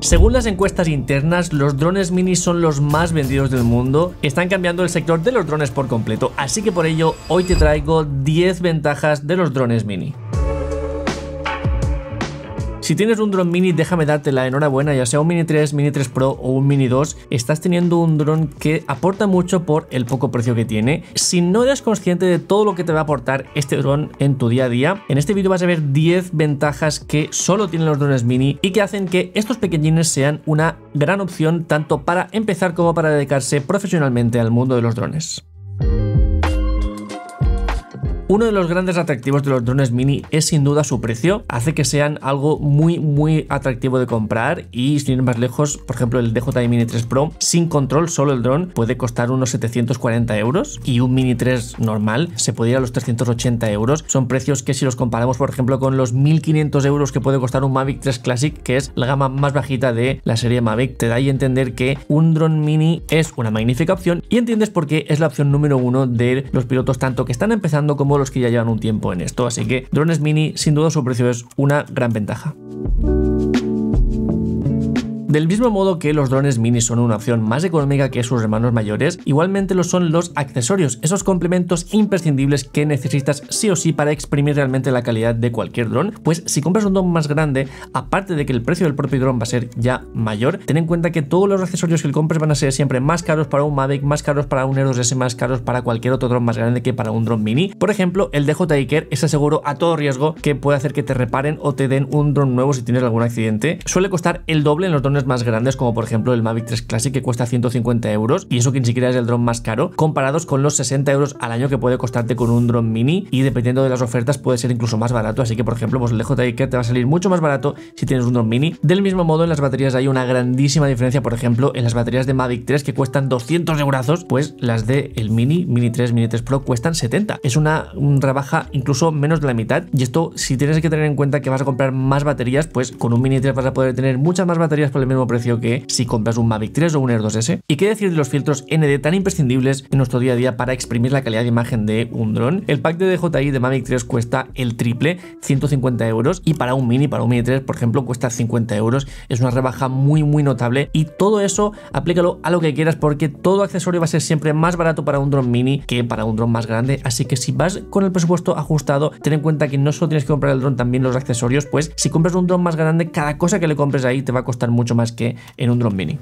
Según las encuestas internas, los drones mini son los más vendidos del mundo. Están cambiando el sector de los drones por completo, así que por ello hoy te traigo 10 ventajas de los drones mini. Si tienes un dron mini, déjame darte la enhorabuena, ya sea un Mini 3, Mini 3 Pro o un Mini 2, estás teniendo un dron que aporta mucho por el poco precio que tiene. Si no eres consciente de todo lo que te va a aportar este dron en tu día a día, en este vídeo vas a ver 10 ventajas que solo tienen los drones mini y que hacen que estos pequeñines sean una gran opción tanto para empezar como para dedicarse profesionalmente al mundo de los drones. Uno de los grandes atractivos de los drones mini es sin duda su precio, hace que sean algo muy muy atractivo de comprar y sin ir más lejos, por ejemplo el DJI Mini 3 Pro sin control, solo el drone puede costar unos 740 euros y un Mini 3 normal se puede ir a los 380 euros. Son precios que si los comparamos por ejemplo con los 1500 euros que puede costar un Mavic 3 Classic, que es la gama más bajita de la serie Mavic, te da a entender que un drone mini es una magnífica opción y entiendes por qué es la opción número uno de los pilotos tanto que están empezando como los que ya llevan un tiempo en esto. Así que drones mini, sin duda su precio es una gran ventaja. Del mismo modo que los drones mini son una opción más económica que sus hermanos mayores, igualmente lo son los accesorios, esos complementos imprescindibles que necesitas sí o sí para exprimir realmente la calidad de cualquier dron, pues si compras un dron más grande, aparte de que el precio del propio dron va a ser ya mayor, ten en cuenta que todos los accesorios que compres van a ser siempre más caros para un Mavic, más caros para un Hero s más caros para cualquier otro dron más grande que para un dron mini. Por ejemplo, el DJI Care es seguro a todo riesgo que puede hacer que te reparen o te den un dron nuevo si tienes algún accidente. Suele costar el doble en los drones más grandes como por ejemplo el Mavic 3 Classic que cuesta 150 euros y eso que ni siquiera es el dron más caro comparados con los 60 euros al año que puede costarte con un dron mini y dependiendo de las ofertas puede ser incluso más barato así que por ejemplo pues el DJI te va a salir mucho más barato si tienes un dron mini del mismo modo en las baterías hay una grandísima diferencia por ejemplo en las baterías de Mavic 3 que cuestan 200 euros pues las de el mini mini 3 mini 3 Pro cuestan 70 es una rebaja incluso menos de la mitad y esto si tienes que tener en cuenta que vas a comprar más baterías pues con un mini 3 vas a poder tener muchas más baterías por el mismo precio que si compras un Mavic 3 o un Air 2S. ¿Y qué decir de los filtros ND tan imprescindibles en nuestro día a día para exprimir la calidad de imagen de un dron? El pack de DJI de Mavic 3 cuesta el triple, 150 euros, y para un Mini, para un Mini 3, por ejemplo, cuesta 50 euros. Es una rebaja muy, muy notable y todo eso aplícalo a lo que quieras porque todo accesorio va a ser siempre más barato para un dron mini que para un dron más grande. Así que si vas con el presupuesto ajustado, ten en cuenta que no solo tienes que comprar el dron, también los accesorios, pues si compras un dron más grande, cada cosa que le compres ahí te va a costar mucho más que en un drone mini.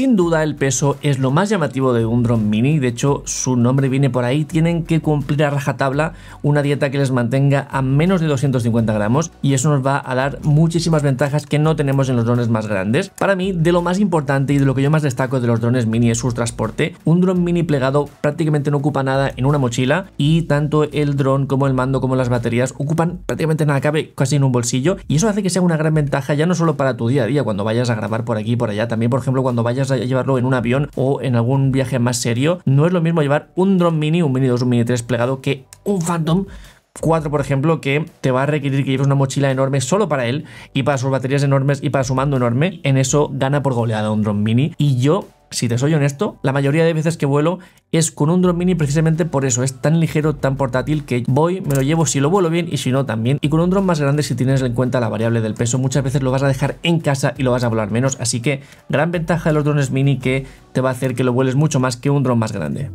Sin duda el peso es lo más llamativo de un dron mini, de hecho su nombre viene por ahí, tienen que cumplir a rajatabla una dieta que les mantenga a menos de 250 gramos y eso nos va a dar muchísimas ventajas que no tenemos en los drones más grandes. Para mí, de lo más importante y de lo que yo más destaco de los drones mini es su transporte. Un dron mini plegado prácticamente no ocupa nada en una mochila y tanto el dron como el mando como las baterías ocupan prácticamente nada, cabe casi en un bolsillo y eso hace que sea una gran ventaja ya no solo para tu día a día, cuando vayas a grabar por aquí y por allá, también por ejemplo cuando vayas llevarlo en un avión o en algún viaje más serio, no es lo mismo llevar un drone mini, un mini 2, un mini 3 plegado que un Phantom 4, por ejemplo, que te va a requerir que lleves una mochila enorme solo para él y para sus baterías enormes y para su mando enorme. En eso gana por goleada un drone mini. Y yo si te soy honesto, la mayoría de veces que vuelo es con un drone mini precisamente por eso, es tan ligero, tan portátil que voy, me lo llevo si lo vuelo bien y si no también. Y con un drone más grande si tienes en cuenta la variable del peso, muchas veces lo vas a dejar en casa y lo vas a volar menos, así que gran ventaja de los drones mini que te va a hacer que lo vueles mucho más que un drone más grande.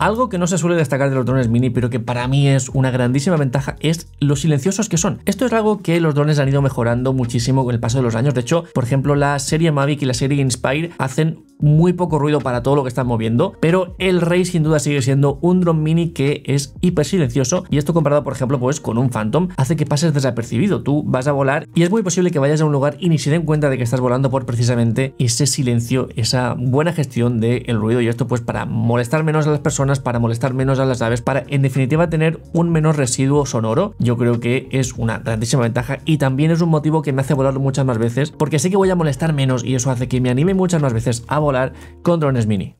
Algo que no se suele destacar de los drones mini, pero que para mí es una grandísima ventaja, es lo silenciosos que son. Esto es algo que los drones han ido mejorando muchísimo con el paso de los años. De hecho, por ejemplo, la serie Mavic y la serie Inspire hacen muy poco ruido para todo lo que están moviendo, pero el Rey sin duda sigue siendo un drone mini que es hiper silencioso y esto comparado por ejemplo pues con un Phantom hace que pases desapercibido, tú vas a volar y es muy posible que vayas a un lugar y ni se den cuenta de que estás volando por precisamente ese silencio, esa buena gestión del el ruido y esto pues para molestar menos a las personas, para molestar menos a las aves, para en definitiva tener un menor residuo sonoro, yo creo que es una grandísima ventaja y también es un motivo que me hace volar muchas más veces porque sé que voy a molestar menos y eso hace que me anime muchas más veces a volar con drones mini.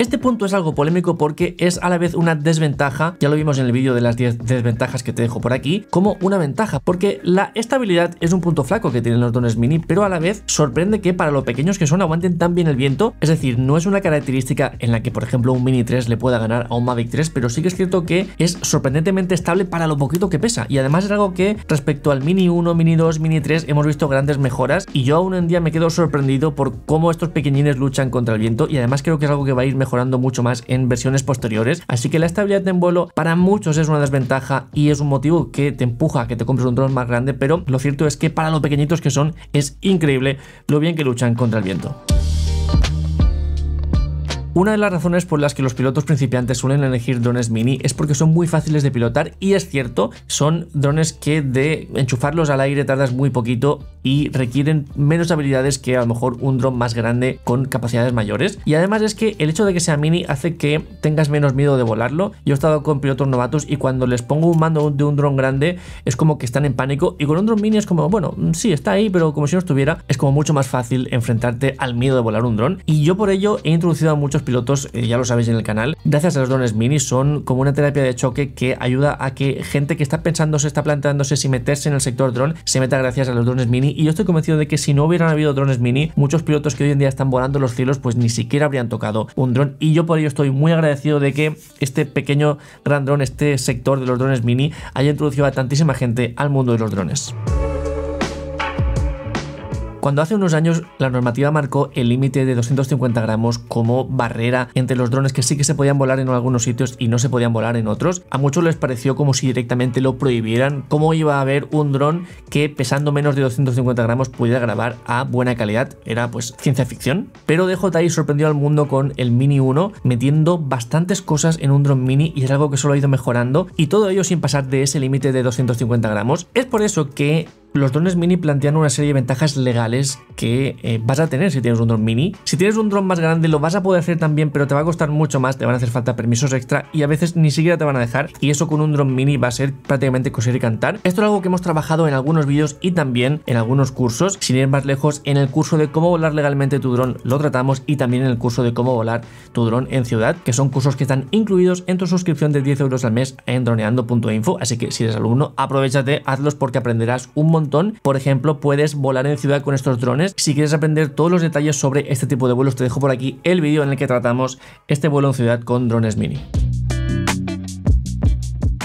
Este punto es algo polémico porque es a la vez una desventaja, ya lo vimos en el vídeo de las 10 desventajas que te dejo por aquí, como una ventaja, porque la estabilidad es un punto flaco que tienen los dones mini, pero a la vez sorprende que para lo pequeños que son aguanten tan bien el viento, es decir, no es una característica en la que por ejemplo un Mini 3 le pueda ganar a un Mavic 3, pero sí que es cierto que es sorprendentemente estable para lo poquito que pesa y además es algo que respecto al Mini 1, Mini 2, Mini 3 hemos visto grandes mejoras y yo aún en día me quedo sorprendido por cómo estos pequeñines luchan contra el viento y además creo que es algo que va a ir mejor mejorando mucho más en versiones posteriores. Así que la estabilidad en vuelo para muchos es una desventaja y es un motivo que te empuja a que te compres un dron más grande, pero lo cierto es que para los pequeñitos que son es increíble lo bien que luchan contra el viento. Una de las razones por las que los pilotos principiantes suelen elegir drones mini es porque son muy fáciles de pilotar y es cierto, son drones que de enchufarlos al aire tardas muy poquito y requieren menos habilidades que a lo mejor un dron más grande con capacidades mayores. Y además es que el hecho de que sea mini hace que tengas menos miedo de volarlo. Yo he estado con pilotos novatos y cuando les pongo un mando de un dron grande es como que están en pánico y con un drone mini es como, bueno, mm, sí, está ahí, pero como si no estuviera, es como mucho más fácil enfrentarte al miedo de volar un dron. Y yo por ello he introducido a muchos pilotos, eh, ya lo sabéis en el canal, gracias a los drones mini son como una terapia de choque que ayuda a que gente que está pensando, se está planteándose si meterse en el sector dron, se meta gracias a los drones mini. Y yo estoy convencido de que si no hubieran habido drones mini, muchos pilotos que hoy en día están volando los cielos, pues ni siquiera habrían tocado un dron. Y yo por ello estoy muy agradecido de que este pequeño gran dron, este sector de los drones mini, haya introducido a tantísima gente al mundo de los drones. Cuando hace unos años la normativa marcó el límite de 250 gramos como barrera entre los drones que sí que se podían volar en algunos sitios y no se podían volar en otros, a muchos les pareció como si directamente lo prohibieran, cómo iba a haber un dron que pesando menos de 250 gramos pudiera grabar a buena calidad, era pues ciencia ficción. Pero DJI sorprendió al mundo con el Mini 1, metiendo bastantes cosas en un dron mini y es algo que solo ha ido mejorando y todo ello sin pasar de ese límite de 250 gramos. Es por eso que los drones mini plantean una serie de ventajas legales que eh, vas a tener si tienes un drone mini. Si tienes un dron más grande lo vas a poder hacer también, pero te va a costar mucho más, te van a hacer falta permisos extra y a veces ni siquiera te van a dejar. Y eso con un dron mini va a ser prácticamente coser y cantar. Esto es algo que hemos trabajado en algunos vídeos y también en algunos cursos. Sin ir más lejos, en el curso de cómo volar legalmente tu dron lo tratamos y también en el curso de cómo volar tu dron en ciudad, que son cursos que están incluidos en tu suscripción de 10 euros al mes en droneando.info. Así que si eres alumno, aprovechate, hazlos porque aprenderás un montón por ejemplo, puedes volar en ciudad con estos drones. Si quieres aprender todos los detalles sobre este tipo de vuelos, te dejo por aquí el vídeo en el que tratamos este vuelo en ciudad con drones mini.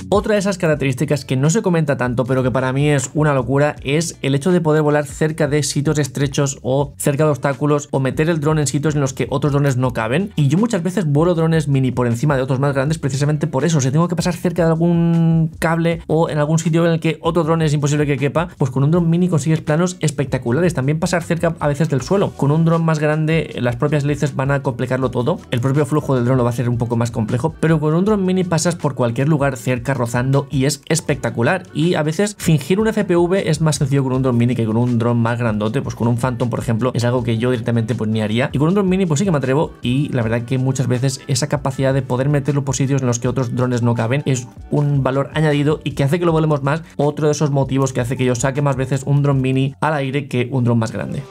Otra de esas características que no se comenta tanto, pero que para mí es una locura, es el hecho de poder volar cerca de sitios estrechos o cerca de obstáculos o meter el dron en sitios en los que otros drones no caben. Y yo muchas veces vuelo drones mini por encima de otros más grandes precisamente por eso. Si tengo que pasar cerca de algún cable o en algún sitio en el que otro drone es imposible que quepa, pues con un dron mini consigues planos espectaculares. También pasar cerca a veces del suelo. Con un dron más grande las propias leyes van a complicarlo todo. El propio flujo del dron lo va a hacer un poco más complejo, pero con un dron mini pasas por cualquier lugar cerca rozando y es espectacular. Y a veces fingir un FPV es más sencillo con un drone mini que con un drone más grandote, pues con un Phantom, por ejemplo, es algo que yo directamente pues ni haría. Y con un drone mini pues sí que me atrevo y la verdad que muchas veces esa capacidad de poder meterlo por sitios en los que otros drones no caben es un valor añadido y que hace que lo volemos más, otro de esos motivos que hace que yo saque más veces un drone mini al aire que un drone más grande.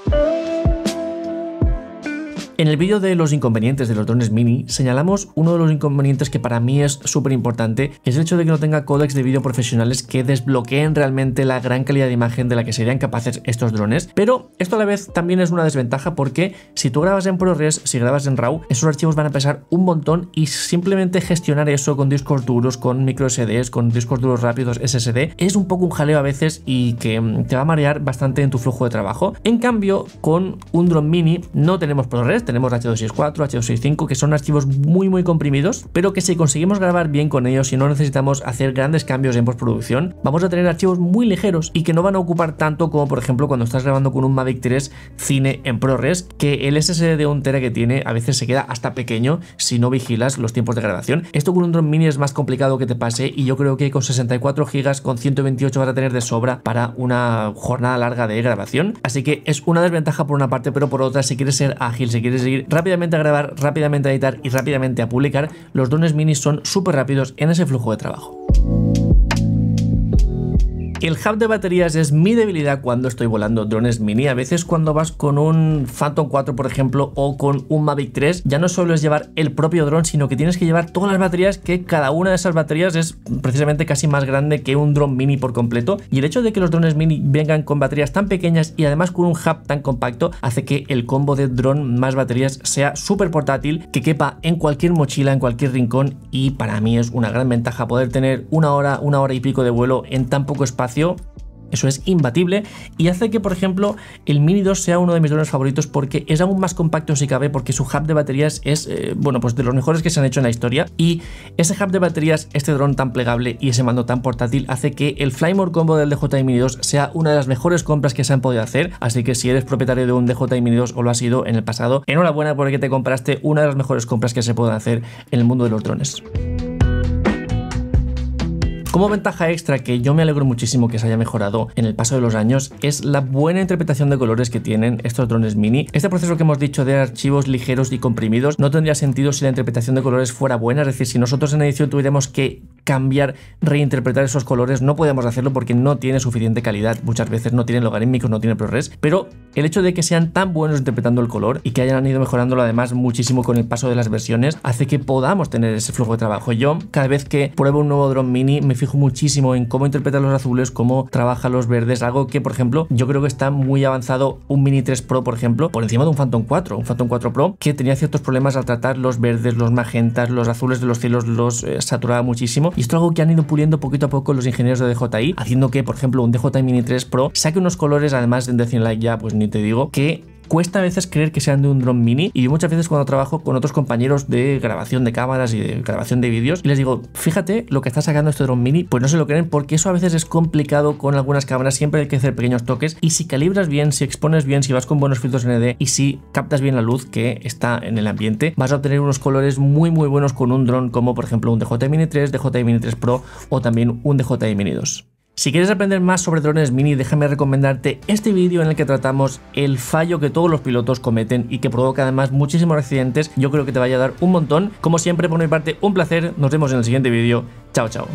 En el vídeo de los inconvenientes de los drones mini señalamos uno de los inconvenientes que para mí es súper importante, es el hecho de que no tenga códecs de vídeo profesionales que desbloqueen realmente la gran calidad de imagen de la que serían capaces estos drones, pero esto a la vez también es una desventaja porque si tú grabas en ProRes, si grabas en RAW, esos archivos van a pesar un montón y simplemente gestionar eso con discos duros, con micro SDs, con discos duros rápidos SSD, es un poco un jaleo a veces y que mm, te va a marear bastante en tu flujo de trabajo. En cambio, con un drone mini no tenemos ProRes, tenemos H264, H265, que son archivos muy muy comprimidos, pero que si conseguimos grabar bien con ellos y no necesitamos hacer grandes cambios en postproducción, vamos a tener archivos muy ligeros y que no van a ocupar tanto como por ejemplo cuando estás grabando con un Mavic 3 Cine en ProRes, que el SSD de un tera que tiene a veces se queda hasta pequeño si no vigilas los tiempos de grabación. Esto con un drone mini es más complicado que te pase y yo creo que con 64 GB con 128 vas a tener de sobra para una jornada larga de grabación. Así que es una desventaja por una parte, pero por otra, si quieres ser ágil, si quieres seguir rápidamente a grabar, rápidamente a editar y rápidamente a publicar, los drones minis son súper rápidos en ese flujo de trabajo. El hub de baterías es mi debilidad cuando estoy volando drones mini. A veces cuando vas con un Phantom 4, por ejemplo, o con un Mavic 3, ya no solo es llevar el propio dron, sino que tienes que llevar todas las baterías, que cada una de esas baterías es precisamente casi más grande que un dron mini por completo. Y el hecho de que los drones mini vengan con baterías tan pequeñas y además con un hub tan compacto hace que el combo de dron más baterías sea súper portátil, que quepa en cualquier mochila, en cualquier rincón y para mí es una gran ventaja poder tener una hora, una hora y pico de vuelo en tan poco espacio eso es imbatible y hace que, por ejemplo, el Mini 2 sea uno de mis drones favoritos porque es aún más compacto si cabe, porque su hub de baterías es, eh, bueno, pues de los mejores que se han hecho en la historia. Y ese hub de baterías, este dron tan plegable y ese mando tan portátil hace que el Flymore Combo del dj Mini 2 sea una de las mejores compras que se han podido hacer. Así que si eres propietario de un dj Mini 2 o lo has sido en el pasado, enhorabuena porque te compraste una de las mejores compras que se pueden hacer en el mundo de los drones. Como ventaja extra que yo me alegro muchísimo que se haya mejorado en el paso de los años es la buena interpretación de colores que tienen estos drones mini. Este proceso que hemos dicho de archivos ligeros y comprimidos no tendría sentido si la interpretación de colores fuera buena, es decir, si nosotros en edición tuviéramos que cambiar, reinterpretar esos colores, no podemos hacerlo porque no tiene suficiente calidad. Muchas veces no tiene logarítmicos, no tiene ProRes, pero el hecho de que sean tan buenos interpretando el color y que hayan ido mejorándolo además muchísimo con el paso de las versiones, hace que podamos tener ese flujo de trabajo. Yo, cada vez que pruebo un nuevo drone mini, me fijo muchísimo en cómo interpreta los azules, cómo trabaja los verdes, algo que, por ejemplo, yo creo que está muy avanzado un Mini 3 Pro, por ejemplo, por encima de un Phantom 4, un Phantom 4 Pro, que tenía ciertos problemas al tratar los verdes, los magentas, los azules de los cielos, los eh, saturaba muchísimo y esto es algo que han ido puliendo poquito a poco los ingenieros de DJI, haciendo que, por ejemplo, un DJI Mini 3 Pro saque unos colores, además de Light ya, pues ni te digo, que cuesta a veces creer que sean de un dron mini y muchas veces cuando trabajo con otros compañeros de grabación de cámaras y de grabación de vídeos les digo, fíjate lo que está sacando este dron mini, pues no se lo creen porque eso a veces es complicado con algunas cámaras, siempre hay que hacer pequeños toques y si calibras bien, si expones bien, si vas con buenos filtros ND y si captas bien la luz que está en el ambiente, vas a obtener unos colores muy muy buenos con un dron como por ejemplo un DJI Mini 3, DJI Mini 3 Pro o también un DJI Mini 2. Si quieres aprender más sobre drones mini, déjame recomendarte este vídeo en el que tratamos el fallo que todos los pilotos cometen y que provoca además muchísimos accidentes. Yo creo que te vaya a dar un montón. Como siempre, por mi parte, un placer. Nos vemos en el siguiente vídeo. Chao, chao.